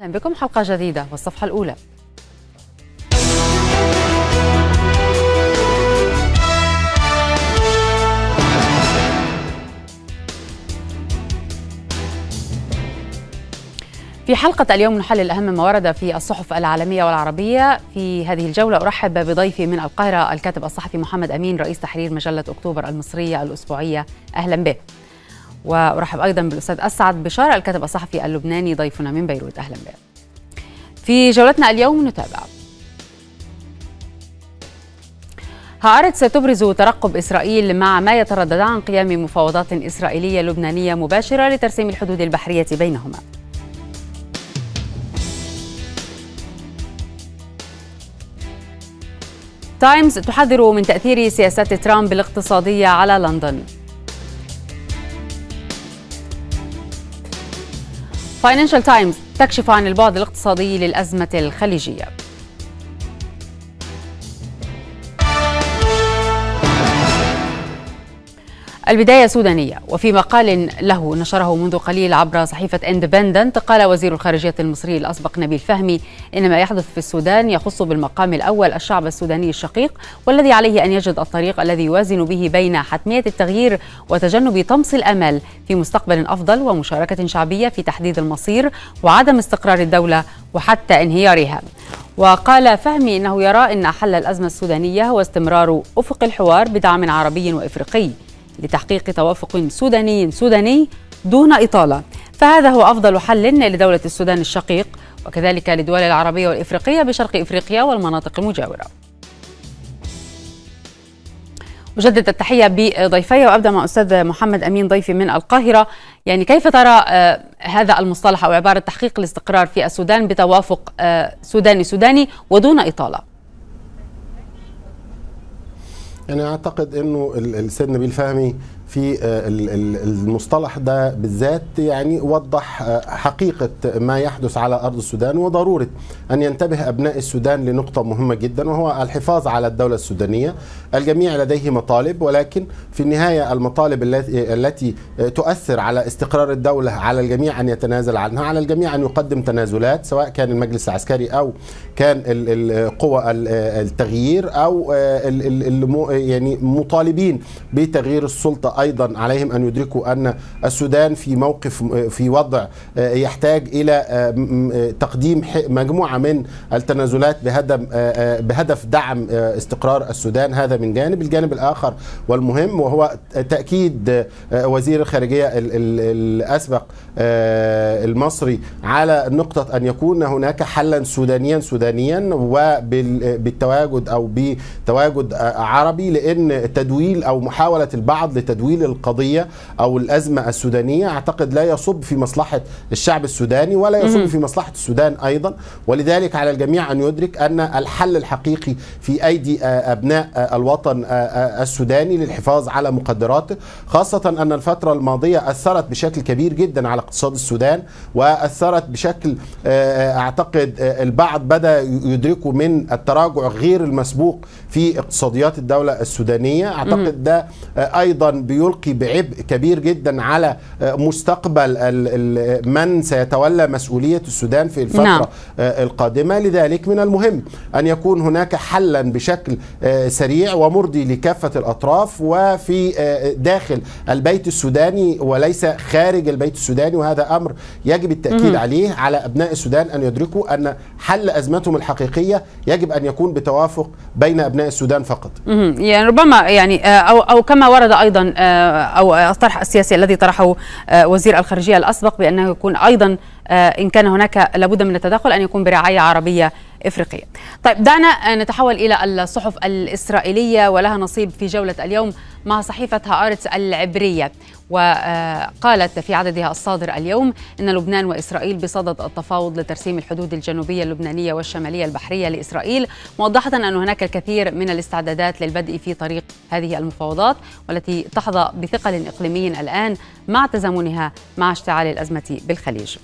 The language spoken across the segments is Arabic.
اهلا بكم حلقه جديده والصفحه الاولى في حلقة اليوم نحلل أهم ما ورد في الصحف العالمية والعربية في هذه الجولة أرحب بضيفي من القاهرة الكاتب الصحفي محمد أمين رئيس تحرير مجلة أكتوبر المصرية الأسبوعية أهلا به وارحب ايضا بالاستاذ اسعد بشار الكاتب الصحفي اللبناني ضيفنا من بيروت اهلا بك. في جولتنا اليوم نتابع هارت ستبرز ترقب إسرائيل مع ما يتردد عن قيام مفاوضات إسرائيلية لبنانية مباشرة لترسيم الحدود البحرية بينهما تايمز تحذر من تأثير سياسات ترامب الاقتصادية على لندن فاينانشال تايمز تكشف عن البعد الاقتصادي للأزمة الخليجية البداية سودانية وفي مقال له نشره منذ قليل عبر صحيفة اندبندنت قال وزير الخارجية المصري الأسبق نبيل فهمي إن ما يحدث في السودان يخص بالمقام الأول الشعب السوداني الشقيق والذي عليه أن يجد الطريق الذي يوازن به بين حتمية التغيير وتجنب طمس الأمل في مستقبل أفضل ومشاركة شعبية في تحديد المصير وعدم استقرار الدولة وحتى انهيارها وقال فهمي انه يرى ان حل الازمه السودانيه هو استمرار افق الحوار بدعم عربي وافريقي لتحقيق توافق سوداني سوداني دون إطالة فهذا هو أفضل حل لدولة السودان الشقيق وكذلك للدول العربية والإفريقية بشرق إفريقيا والمناطق المجاورة أجدد التحية بضيفي وأبدأ مع أستاذ محمد أمين ضيفي من القاهرة يعني كيف ترى آه، هذا المصطلح أو عبارة تحقيق الاستقرار في السودان بتوافق آه، سوداني سوداني ودون إطالة يعني اعتقد انه السيد نبيل فهمي في آه، المصطلح ده بالذات يعني وضح آه، حقيقة ما يحدث على أرض السودان وضرورة أن ينتبه أبناء السودان لنقطة مهمة جدا وهو الحفاظ على الدولة السودانية الجميع لديه مطالب ولكن في النهاية المطالب التي تؤثر على استقرار الدولة على الجميع أن يتنازل عنها على الجميع أن يقدم تنازلات سواء كان المجلس العسكري أو كان القوى التغيير أو آه، يعني مطالبين بتغيير السلطة ايضا عليهم ان يدركوا ان السودان في موقف في وضع آه، يحتاج الى آه، آه، تقديم مجموعه من التنازلات بهدف بهدف دعم استقرار السودان هذا من جانب الجانب الاخر والمهم وهو تاكيد وزير الخارجيه الاسبق المصري على نقطه ان يكون هناك حلا سودانيا سودانيا وبالتواجد او بتواجد عربي لان تدويل او محاوله البعض لتدويل تحويل القضيه او الازمه السودانيه اعتقد لا يصب في مصلحه الشعب السوداني ولا يصب في مصلحه السودان ايضا ولذلك على الجميع ان يدرك ان الحل الحقيقي في ايدي آه، ابناء آه، الوطن آه، السوداني للحفاظ على مقدراته خاصه ان الفتره الماضيه اثرت بشكل كبير جدا على اقتصاد السودان واثرت بشكل اعتقد البعض بدا يدركه من التراجع غير المسبوق في اقتصاديات الدوله السودانيه اعتقد ده ايضا بيلقي بعبء كبير جدا على آه، مستقبل من سيتولى مسؤولية السودان في الفترة نعم. آه، القادمة لذلك من المهم أن يكون هناك حلا بشكل آه، سريع ومرضي لكافة الأطراف وفي داخل البيت السوداني وليس خارج البيت السوداني وهذا أمر يجب التأكيد مم. عليه على أبناء السودان أن يدركوا أن حل أزمتهم الحقيقية يجب أن يكون بتوافق بين أبناء السودان فقط مم. يعني ربما يعني أو, أو كما ورد أيضا آه، او الطرح السياسي الذي طرحه آه، وزير الخارجيه الاسبق بانه يكون ايضا آه، ان كان هناك لابد من التدخل ان يكون برعايه عربيه افريقيه. طيب دعنا نتحول الى الصحف الاسرائيليه ولها نصيب في جوله اليوم مع صحيفة هآرتس العبرية وقالت في عددها الصادر اليوم ان لبنان واسرائيل بصدد التفاوض لترسيم الحدود الجنوبيه اللبنانيه والشماليه البحريه لاسرائيل موضحه ان هناك الكثير من الاستعدادات للبدء في طريق هذه المفاوضات والتي تحظى بثقل اقليمي الان مع تزامنها مع اشتعال الازمه بالخليج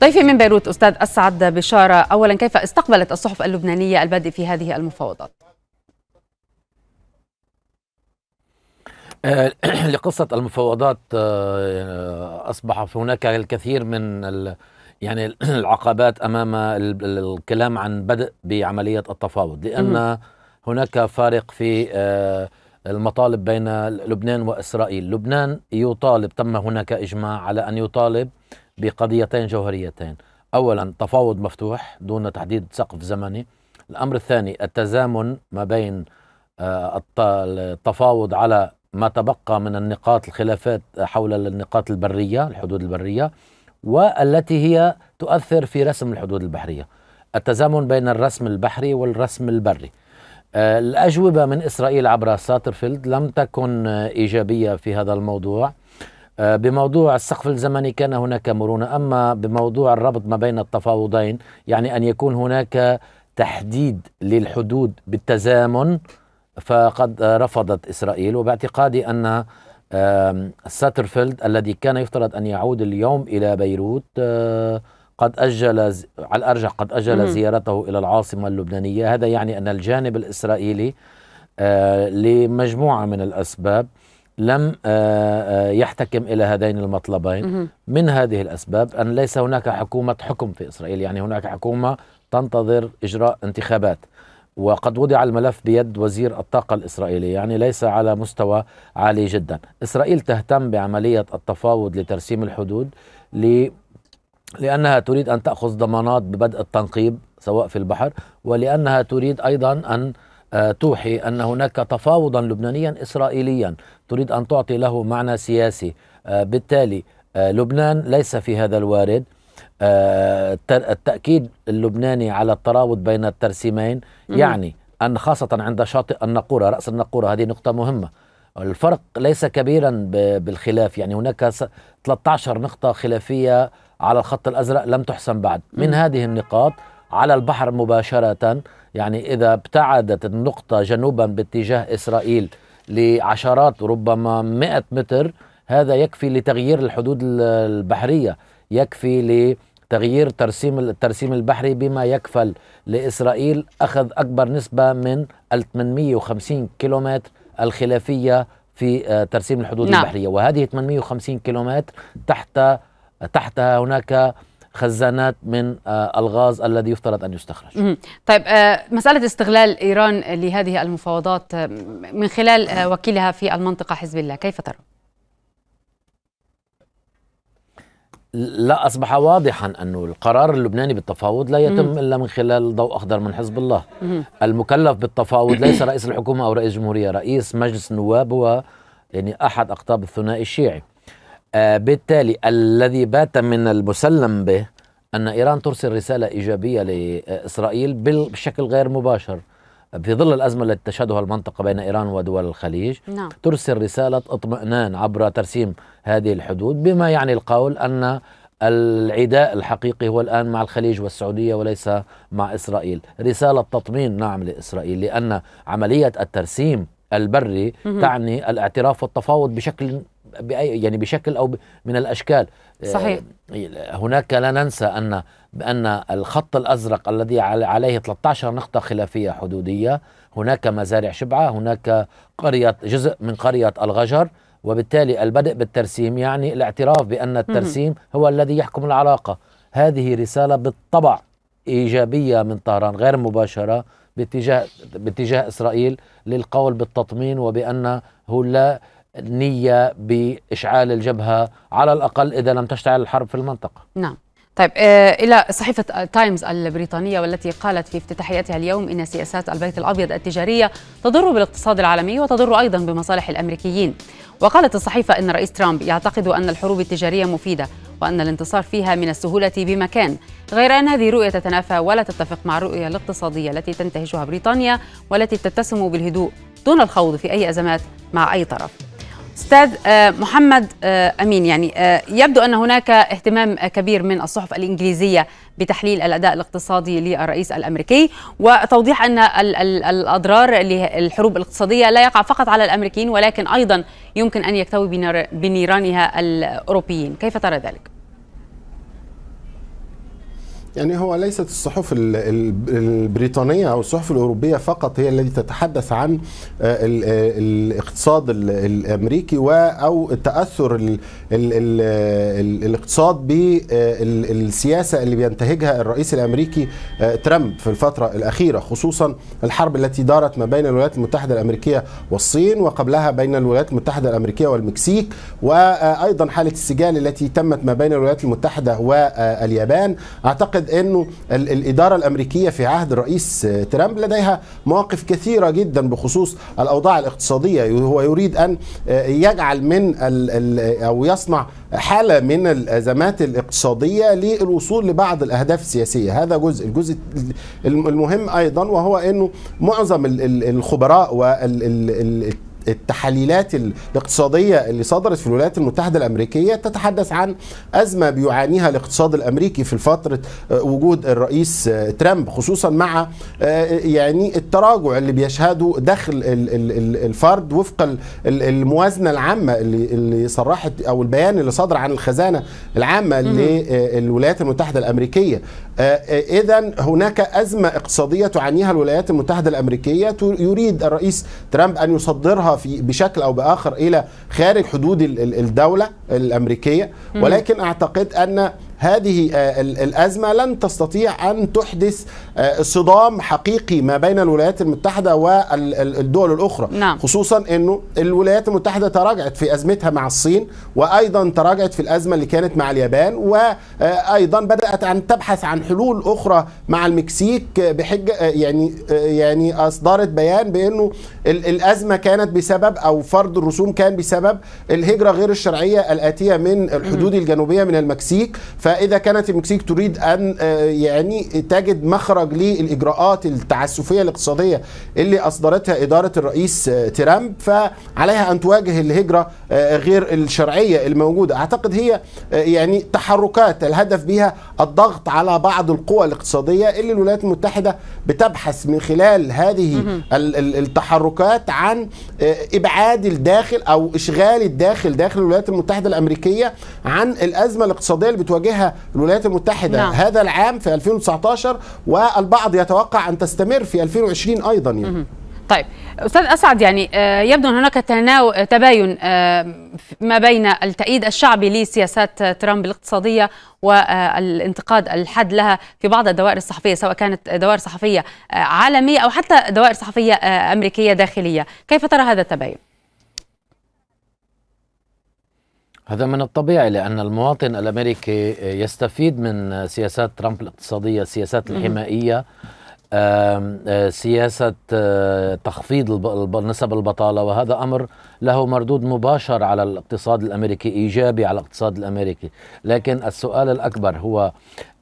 ضيفي من بيروت استاذ اسعد بشاره اولا كيف استقبلت الصحف اللبنانيه البدء في هذه المفاوضات آه، لقصة المفاوضات آه، آه، أصبح هناك الكثير من يعني العقبات أمام الكلام عن بدء بعملية التفاوض لأن هناك فارق في المطالب بين لبنان وإسرائيل لبنان يطالب تم هناك إجماع على أن يطالب بقضيتين جوهريتين أولا تفاوض مفتوح دون تحديد سقف زمني الأمر الثاني التزامن ما بين التفاوض على ما تبقى من النقاط الخلافات حول النقاط البريه الحدود البريه والتي هي تؤثر في رسم الحدود البحريه التزامن بين الرسم البحري والرسم البري آه، الأجوبة من إسرائيل عبر ساترفيلد لم تكن إيجابية في هذا الموضوع آه، بموضوع السقف الزمني كان هناك مرونة أما بموضوع الربط ما بين التفاوضين يعني أن يكون هناك تحديد للحدود بالتزامن فقد رفضت إسرائيل وباعتقادي أن ساترفيلد الذي كان يفترض أن يعود اليوم إلى بيروت آه، قد أجل ز... على الأرجح قد أجل مم. زيارته إلى العاصمة اللبنانية هذا يعني أن الجانب الإسرائيلي آه، لمجموعة من الأسباب لم آه، يحتكم الى هذين المطلبين من هذه الاسباب ان ليس هناك حكومه حكم في اسرائيل يعني هناك حكومه تنتظر اجراء انتخابات وقد وضع الملف بيد وزير الطاقة الإسرائيلي يعني ليس على مستوى عالي جدا إسرائيل تهتم بعملية التفاوض لترسيم الحدود ل... لأنها تريد أن تأخذ ضمانات ببدء التنقيب سواء في البحر ولأنها تريد أيضا أن آه، توحي أن هناك تفاوضا لبنانيا إسرائيليا تريد أن تعطي له معنى سياسي آه، بالتالي آه، لبنان ليس في هذا الوارد آه، التأكيد اللبناني على الترابط بين الترسيمين يعني أن خاصة عند شاطئ النقورة رأس النقورة هذه نقطة مهمة الفرق ليس كبيرا بالخلاف يعني هناك 13 نقطة خلافية على الخط الأزرق لم تحسم بعد من هذه النقاط على البحر مباشرة يعني إذا ابتعدت النقطة جنوبا باتجاه إسرائيل لعشرات ربما 100 متر هذا يكفي لتغيير الحدود البحرية يكفي لتغيير ترسيم الترسيم البحري بما يكفل لإسرائيل أخذ أكبر نسبة من 850 كيلومتر الخلافية في آه، ترسيم الحدود نعم. البحرية وهذه 850 كيلومتر تحت تحتها هناك خزانات من آه، الغاز الذي يفترض ان يستخرج. طيب آه، مساله استغلال ايران لهذه المفاوضات من خلال وكيلها في المنطقه حزب الله كيف ترى؟ لا أصبح واضحا أنه القرار اللبناني بالتفاوض لا يتم إلا من خلال ضوء أخضر من حزب الله المكلف بالتفاوض ليس رئيس الحكومة أو رئيس الجمهورية رئيس مجلس النواب هو يعني أحد أقطاب الثنائي الشيعي آه بالتالي الذي بات من المسلم به أن إيران ترسل رسالة إيجابية لإسرائيل بشكل غير مباشر في ظل الأزمة التي تشهدها المنطقة بين إيران ودول الخليج نعم. ترسل رسالة اطمئنان عبر ترسيم هذه الحدود بما يعني القول أن العداء الحقيقي هو الآن مع الخليج والسعودية وليس مع إسرائيل رسالة تطمين نعم لإسرائيل لأن عملية الترسيم البري تعني الاعتراف والتفاوض بشكل باي يعني بشكل او من الاشكال آه، صحيح هناك لا ننسى ان بان الخط الازرق الذي عليه 13 نقطه خلافيه حدوديه هناك مزارع شبعه هناك قريه جزء من قريه الغجر وبالتالي البدء بالترسيم يعني الاعتراف بان الترسيم هو الذي يحكم العلاقه هذه رساله بالطبع ايجابيه من طهران غير مباشره باتجاه باتجاه اسرائيل للقول بالتطمين وبانه لا نية بإشعال الجبهة على الأقل إذا لم تشتعل الحرب في المنطقة نعم طيب آه، إلى صحيفة تايمز البريطانية والتي قالت في افتتاحيتها اليوم إن سياسات البيت الأبيض التجارية تضر بالاقتصاد العالمي وتضر أيضا بمصالح الأمريكيين وقالت الصحيفة إن رئيس ترامب يعتقد أن الحروب التجارية مفيدة وأن الانتصار فيها من السهولة بمكان غير أن هذه رؤية تتنافى ولا تتفق مع الرؤية الاقتصادية التي تنتهجها بريطانيا والتي تتسم بالهدوء دون الخوض في أي أزمات مع أي طرف استاذ آه، محمد آه، امين يعني آه، يبدو ان هناك اهتمام كبير من الصحف الانجليزيه بتحليل الاداء الاقتصادي للرئيس الامريكي وتوضيح ان الاضرار للحروب الاقتصاديه لا يقع فقط على الامريكيين ولكن ايضا يمكن ان يكتوي بنيرانها الاوروبيين كيف ترى ذلك يعني هو ليست الصحف البريطانية أو الصحف الأوروبية فقط هي التي تتحدث عن آه، آه، الاقتصاد الأمريكي أو التأثر الاقتصاد بالسياسة آه، اللي بينتهجها الرئيس الأمريكي ترامب في الفترة الأخيرة خصوصا الحرب التي دارت ما بين الولايات المتحدة الأمريكية والصين وقبلها بين الولايات المتحدة الأمريكية والمكسيك وأيضا حالة السجال التي تمت ما بين الولايات المتحدة واليابان أعتقد نشهد انه الاداره الامريكيه في عهد الرئيس ترامب لديها مواقف كثيره جدا بخصوص الاوضاع الاقتصاديه وهو يريد ان آه، يجعل من او يصنع حاله من الازمات الاقتصاديه للوصول لبعض الاهداف السياسيه هذا جزء الجزء المهم ايضا وهو انه معظم الخبراء وال التحليلات الاقتصادية اللي صدرت في الولايات المتحدة الأمريكية تتحدث عن أزمة بيعانيها الاقتصاد الأمريكي في فترة آه، وجود الرئيس آه، ترامب خصوصا مع آه، يعني التراجع اللي بيشهده دخل الفرد وفق الموازنة العامة اللي صرحت أو البيان اللي صدر عن الخزانة العامة للولايات المتحدة الأمريكية آه، آه، إذا هناك أزمة اقتصادية تعانيها الولايات المتحدة الأمريكية يريد الرئيس ترامب أن يصدرها في بشكل أو بآخر إلى خارج حدود الدولة الأمريكية ولكن أعتقد أن هذه آه، الأزمة لن تستطيع أن تحدث آه، صدام حقيقي ما بين الولايات المتحدة والدول الأخرى نعم. خصوصا أنه الولايات المتحدة تراجعت في أزمتها مع الصين وأيضا تراجعت في الأزمة اللي كانت مع اليابان وأيضا آه، بدأت أن تبحث عن حلول أخرى مع المكسيك بحجة يعني يعني أصدرت بيان بأنه الأزمة كانت بسبب أو فرض الرسوم كان بسبب الهجرة غير الشرعية الآتية من الحدود الجنوبية من المكسيك فاذا كانت المكسيك تريد ان آه، يعني تجد مخرج للاجراءات التعسفيه الاقتصاديه اللي اصدرتها اداره الرئيس آه، ترامب فعليها ان تواجه الهجره آه، غير الشرعيه الموجوده اعتقد هي يعني تحركات الهدف بها الضغط على بعض القوى الاقتصاديه اللي الولايات المتحده بتبحث من خلال هذه التحركات عن ابعاد الداخل او اشغال الداخل داخل الولايات المتحده الامريكيه عن الازمه الاقتصاديه اللي بتواجهها عليها الولايات المتحدة نعم. هذا العام في 2019 والبعض يتوقع أن تستمر في 2020 أيضا يعني. طيب استاذ اسعد يعني آه، يبدو ان هناك تناو... تباين آه، ما بين التأييد الشعبي لسياسات ترامب الاقتصاديه والانتقاد الحد لها في بعض الدوائر الصحفيه سواء كانت دوائر صحفيه آه، عالميه او حتى دوائر صحفيه امريكيه داخليه، كيف ترى هذا التباين؟ هذا من الطبيعي لأن المواطن الأمريكي يستفيد من سياسات ترامب الاقتصادية السياسات الحمائية آه، سياسة آه، تخفيض نسب البطالة وهذا أمر له مردود مباشر على الاقتصاد الأمريكي إيجابي على الاقتصاد الأمريكي لكن السؤال الأكبر هو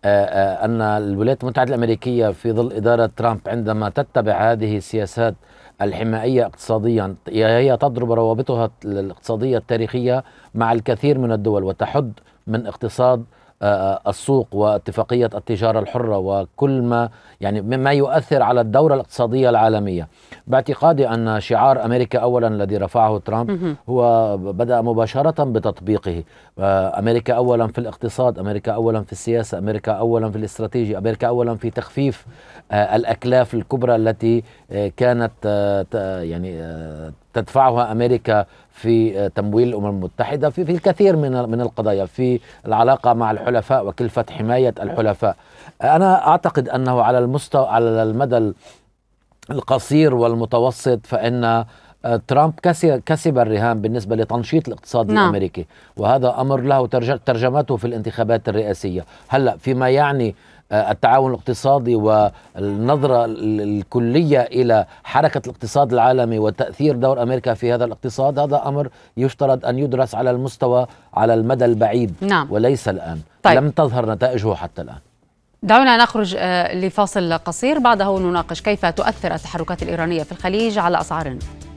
آه، أن الولايات المتحدة الأمريكية في ظل إدارة ترامب عندما تتبع هذه السياسات الحمائية اقتصاديا هي تضرب روابطها الاقتصادية التاريخية مع الكثير من الدول وتحد من اقتصاد آه، آه، السوق واتفاقية التجارة الحرة وكل ما يعني مما يؤثر على الدورة الاقتصادية العالمية باعتقادي أن شعار أمريكا أولا الذي رفعه ترامب هو بدأ مباشرة بتطبيقه آه، أمريكا أولا في الاقتصاد أمريكا أولا في السياسة أمريكا أولا في الاستراتيجي أمريكا أولا في تخفيف الأكلاف الكبرى التي كانت يعني تدفعها امريكا في آه، تمويل الامم المتحده في, في الكثير من من القضايا في العلاقه مع الحلفاء وكلفه حمايه الحلفاء انا اعتقد انه على المستوى على المدى القصير والمتوسط فان آه، ترامب كسب الرهان بالنسبة لتنشيط الاقتصاد نعم. الأمريكي وهذا أمر له ترجمته في الانتخابات الرئاسية هلأ فيما يعني آه، التعاون الاقتصادي والنظرة الكلية إلى حركة الاقتصاد العالمي وتأثير دور أمريكا في هذا الاقتصاد هذا أمر يفترض أن يدرس على المستوى على المدى البعيد نعم. وليس الآن طيب. لم تظهر نتائجه حتى الآن دعونا نخرج آه، لفاصل قصير بعده نناقش كيف تؤثر التحركات الإيرانية في الخليج على أسعار النفط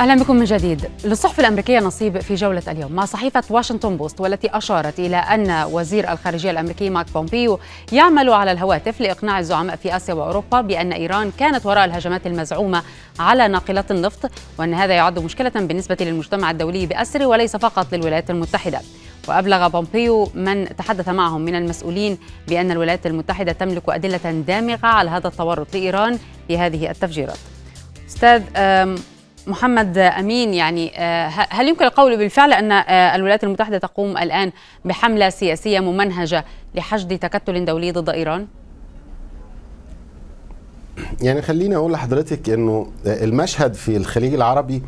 اهلا بكم من جديد للصحف الامريكيه نصيب في جوله اليوم مع صحيفه واشنطن بوست والتي اشارت الى ان وزير الخارجيه الامريكي ماك بومبيو يعمل على الهواتف لاقناع الزعماء في اسيا واوروبا بان ايران كانت وراء الهجمات المزعومه على ناقلات النفط وان هذا يعد مشكله بالنسبه للمجتمع الدولي باسره وليس فقط للولايات المتحده وأبلغ بومبيو من تحدث معهم من المسؤولين بأن الولايات المتحدة تملك أدلة دامغة على هذا التورط لإيران في هذه التفجيرات أستاذ محمد امين يعني آه، هل يمكن القول بالفعل ان آه، الولايات المتحده تقوم الان بحمله سياسيه ممنهجه لحشد تكتل دولي ضد ايران؟ يعني خليني اقول لحضرتك انه المشهد في الخليج العربي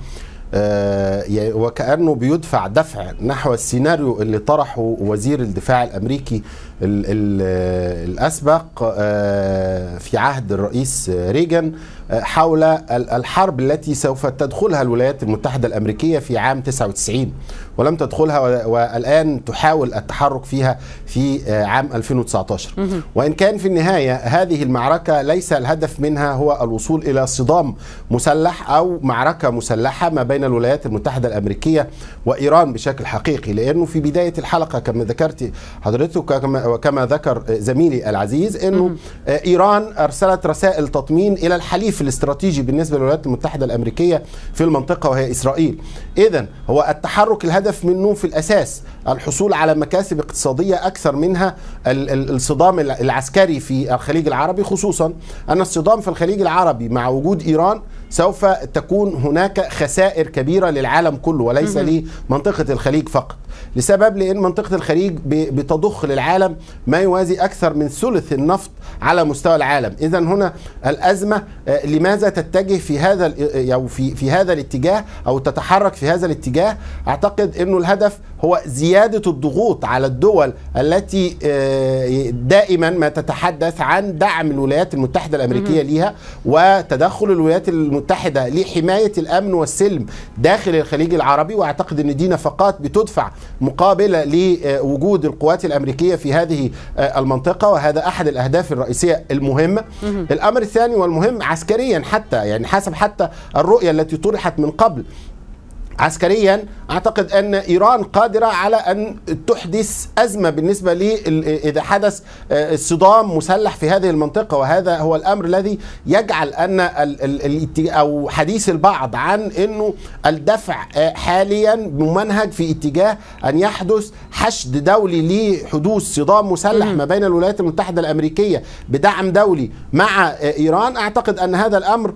آه، يعني وكانه بيدفع دفع نحو السيناريو اللي طرحه وزير الدفاع الامريكي الأسبق آه، في عهد الرئيس ريغان آه، حول الحرب التي سوف تدخلها الولايات المتحدة الأمريكية في عام 99 ولم تدخلها والآن تحاول التحرك فيها في آه، عام 2019 وإن كان في النهاية هذه المعركة ليس الهدف منها هو الوصول إلى صدام مسلح أو معركة مسلحة ما بين الولايات المتحدة الأمريكية وإيران بشكل حقيقي لأنه في بداية الحلقة كما ذكرت حضرتك كما وكما ذكر زميلي العزيز انه ايران ارسلت رسائل تطمين الى الحليف الاستراتيجي بالنسبه للولايات المتحده الامريكيه في المنطقه وهي اسرائيل. اذا هو التحرك الهدف منه في الاساس الحصول على مكاسب اقتصاديه اكثر منها الصدام العسكري في الخليج العربي خصوصا ان الصدام في الخليج العربي مع وجود ايران سوف تكون هناك خسائر كبيره للعالم كله وليس لمنطقه الخليج فقط. لسبب لان منطقه الخليج بتضخ للعالم ما يوازي اكثر من ثلث النفط على مستوى العالم اذا هنا الازمه آه، لماذا تتجه في هذا او آه، يعني في في هذا الاتجاه او تتحرك في هذا الاتجاه اعتقد انه الهدف هو زياده الضغوط على الدول التي آه، دائما ما تتحدث عن دعم الولايات المتحده الامريكيه ليها وتدخل الولايات المتحده لحمايه الامن والسلم داخل الخليج العربي واعتقد ان دي نفقات بتدفع مقابله لوجود القوات الامريكيه في هذه آه، المنطقه وهذا احد الاهداف الرئيسيه المهمه الامر الثاني والمهم عسكريا حتى يعني حسب حتى الرؤيه التي طرحت من قبل عسكريا اعتقد ان ايران قادره على ان تحدث ازمه بالنسبه لي اذا حدث آه، صدام مسلح في هذه المنطقه وهذا هو الامر الذي يجعل ان او حديث البعض عن انه الدفع آه، حاليا ممنهج في اتجاه ان يحدث حشد دولي لحدوث صدام مسلح ما بين الولايات المتحده الامريكيه بدعم دولي مع آه، ايران اعتقد ان هذا الامر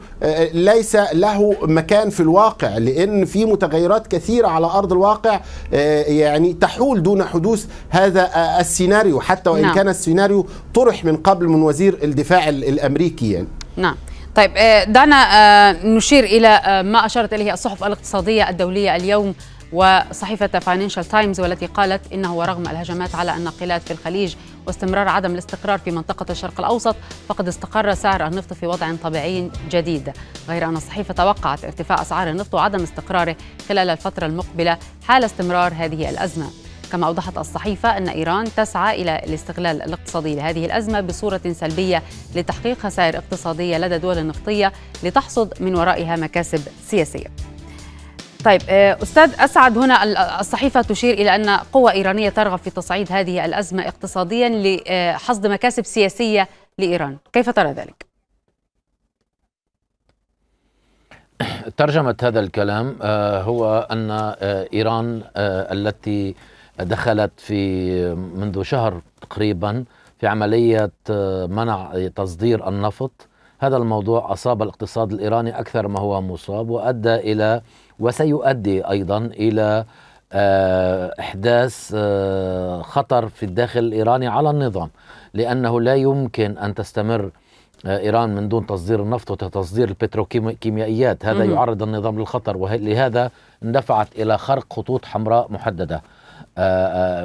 ليس له مكان في الواقع لان في مت تغيرات كثيرة على أرض الواقع آه، يعني تحول دون حدوث هذا السيناريو حتى وإن نعم. كان السيناريو طرح من قبل من وزير الدفاع الأمريكي يعني. نعم طيب آه، دعنا آه، نشير إلى ما أشارت إليه الصحف الاقتصادية الدولية اليوم وصحيفة فاينانشال تايمز والتي قالت إنه ورغم الهجمات على الناقلات في الخليج واستمرار عدم الاستقرار في منطقة الشرق الأوسط فقد استقر سعر النفط في وضع طبيعي جديد غير أن الصحيفة توقعت ارتفاع أسعار النفط وعدم استقراره خلال الفترة المقبلة حال استمرار هذه الأزمة كما أوضحت الصحيفة أن إيران تسعى إلى الاستغلال الاقتصادي لهذه الأزمة بصورة سلبية لتحقيق خسائر اقتصادية لدى دول النفطية لتحصد من ورائها مكاسب سياسية طيب آه، أستاذ أسعد هنا الصحيفة تشير إلى أن قوى إيرانية ترغب في تصعيد هذه الأزمة اقتصاديا لحصد آه، مكاسب سياسية لإيران كيف ترى ذلك؟ ترجمة هذا الكلام آه، هو أن إيران التي دخلت في منذ شهر تقريبا في عملية منع تصدير النفط هذا الموضوع أصاب الاقتصاد الإيراني أكثر ما هو مصاب وأدى إلى وسيؤدي أيضا إلى آه، إحداث آه، خطر في الداخل الإيراني على النظام لأنه لا يمكن أن تستمر آه، إيران من دون تصدير النفط وتصدير البتروكيميائيات هذا مم. يعرض النظام للخطر ولهذا اندفعت إلى خرق خطوط حمراء محددة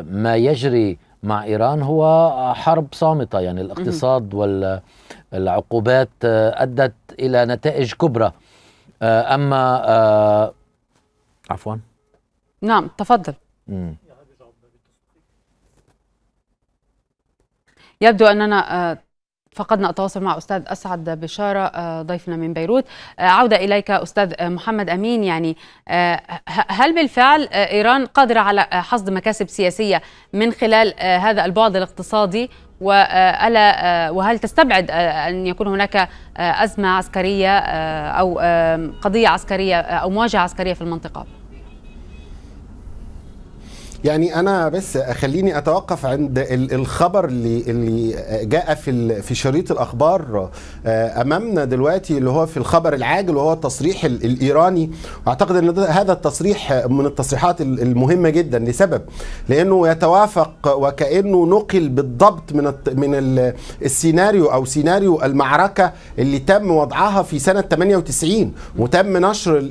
ما يجري مع إيران هو حرب صامتة يعني الاقتصاد والعقوبات آه، أدت إلى نتائج كبرى آه، أما آه، عفوا نعم تفضل يبدو أننا فقدنا التواصل مع استاذ اسعد بشاره آه، ضيفنا من بيروت آه، عوده اليك استاذ محمد امين يعني آه، هل بالفعل ايران قادره على حصد مكاسب سياسيه من خلال هذا البعد الاقتصادي وألا وهل تستبعد أن يكون هناك أزمة عسكرية أو قضية عسكرية أو مواجهة عسكرية في المنطقة؟ يعني انا بس خليني اتوقف عند الخبر اللي اللي جاء في في شريط الاخبار آه، امامنا دلوقتي اللي هو في الخبر العاجل وهو التصريح الايراني واعتقد ان هذا التصريح من التصريحات المهمه جدا لسبب لانه يتوافق وكانه نقل بالضبط من من السيناريو او سيناريو المعركه اللي تم وضعها في سنه 98 وتم نشر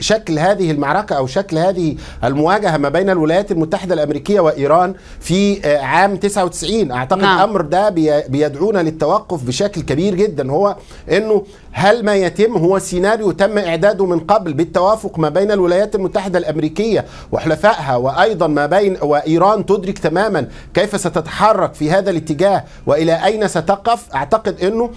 شكل هذه المعركه او شكل هذه المواجهه ما بين بين الولايات المتحدة الأمريكية وإيران في آه، عام 99 أعتقد نعم. الأمر ده بيدعونا للتوقف بشكل كبير جدا هو أنه هل ما يتم هو سيناريو تم إعداده من قبل بالتوافق ما بين الولايات المتحدة الأمريكية وحلفائها وأيضا ما بين وإيران تدرك تماما كيف ستتحرك في هذا الاتجاه وإلى أين ستقف أعتقد أنه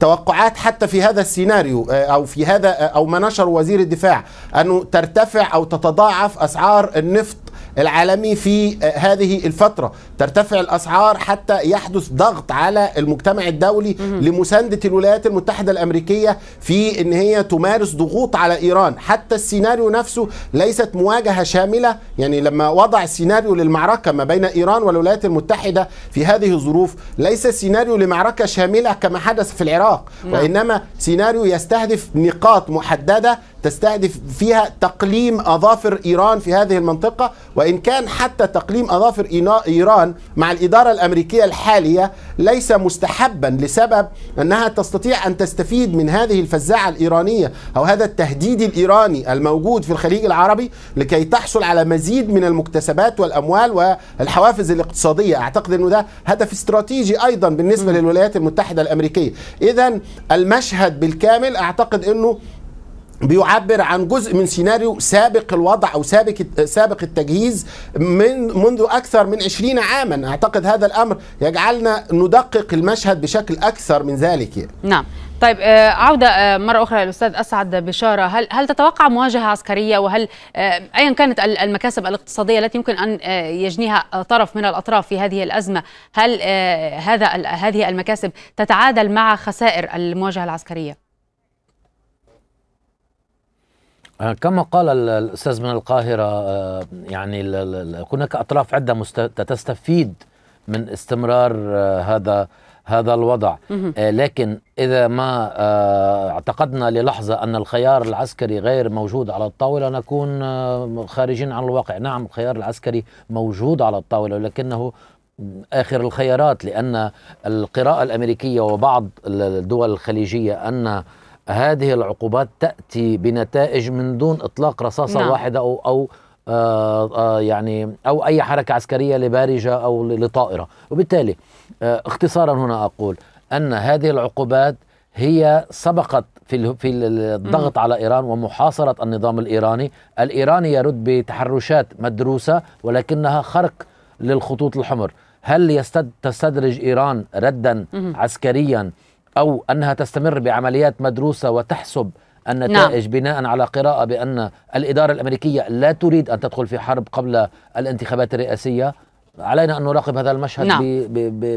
توقعات حتى في هذا السيناريو آه، او في هذا آه، او ما نشر وزير الدفاع انه ترتفع او تتضاعف اسعار النفط العالمي في آه، هذه الفترة ترتفع الأسعار حتى يحدث ضغط على المجتمع الدولي لمساندة الولايات المتحدة الأمريكية في أن هي تمارس ضغوط على إيران حتى السيناريو نفسه ليست مواجهة شاملة يعني لما وضع سيناريو للمعركة ما بين إيران والولايات المتحدة في هذه الظروف ليس سيناريو لمعركة شاملة كما حدث في العراق نعم. وإنما سيناريو يستهدف نقاط محددة تستهدف فيها تقليم أظافر إيران في هذه المنطقة وإن كان حتى تقليم أظافر إيران مع الإدارة الأمريكية الحالية ليس مستحبا لسبب أنها تستطيع أن تستفيد من هذه الفزاعة الإيرانية أو هذا التهديد الإيراني الموجود في الخليج العربي لكي تحصل على مزيد من المكتسبات والأموال والحوافز الاقتصادية أعتقد أنه ده هدف استراتيجي أيضا بالنسبة للولايات المتحدة الأمريكية إذا المشهد بالكامل أعتقد أنه بيعبر عن جزء من سيناريو سابق الوضع او سابق سابق التجهيز من منذ اكثر من 20 عاما اعتقد هذا الامر يجعلنا ندقق المشهد بشكل اكثر من ذلك يعني. نعم طيب آه، عودة آه، مرة أخرى للأستاذ أسعد بشارة هل هل تتوقع مواجهة عسكرية وهل آه، أيا كانت المكاسب الاقتصادية التي يمكن أن يجنيها طرف من الأطراف في هذه الأزمة هل هذا هذه المكاسب تتعادل مع خسائر المواجهة العسكرية؟ آه، كما قال الاستاذ من القاهره آه، يعني هناك اطراف عده تستفيد من استمرار آه، هذا هذا الوضع لكن اذا ما اعتقدنا للحظه ان الخيار العسكري غير موجود على الطاوله نكون خارجين عن الواقع نعم الخيار العسكري موجود على الطاوله ولكنه اخر الخيارات لان القراءه الامريكيه وبعض الدول الخليجيه ان هذه العقوبات تأتي بنتائج من دون إطلاق رصاصة نعم. واحدة أو أو آه آه يعني أو أي حركة عسكرية لبارجة أو لطائرة وبالتالي آه اختصارا هنا أقول أن هذه العقوبات هي سبقت في في الضغط على ايران ومحاصره النظام الايراني، الايراني يرد بتحرشات مدروسه ولكنها خرق للخطوط الحمر، هل تستدرج ايران ردا عسكريا أو أنها تستمر بعمليات مدروسة وتحسب النتائج نعم. بناء على قراءة بأن الإدارة الأمريكية لا تريد أن تدخل في حرب قبل الانتخابات الرئاسية علينا أن نراقب هذا المشهد نعم.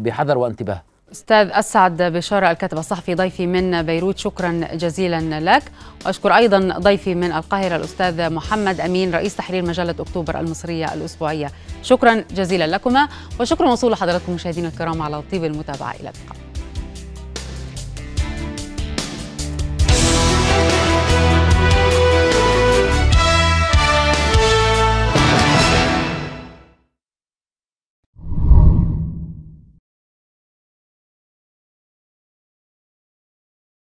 بحذر وانتباه استاذ اسعد بشاره الكاتب الصحفي ضيفي من بيروت شكرا جزيلا لك واشكر ايضا ضيفي من القاهره الاستاذ محمد امين رئيس تحرير مجله اكتوبر المصريه الاسبوعيه شكرا جزيلا لكما وشكرا موصول لحضراتكم مشاهدينا الكرام على طيب المتابعه الى اللقاء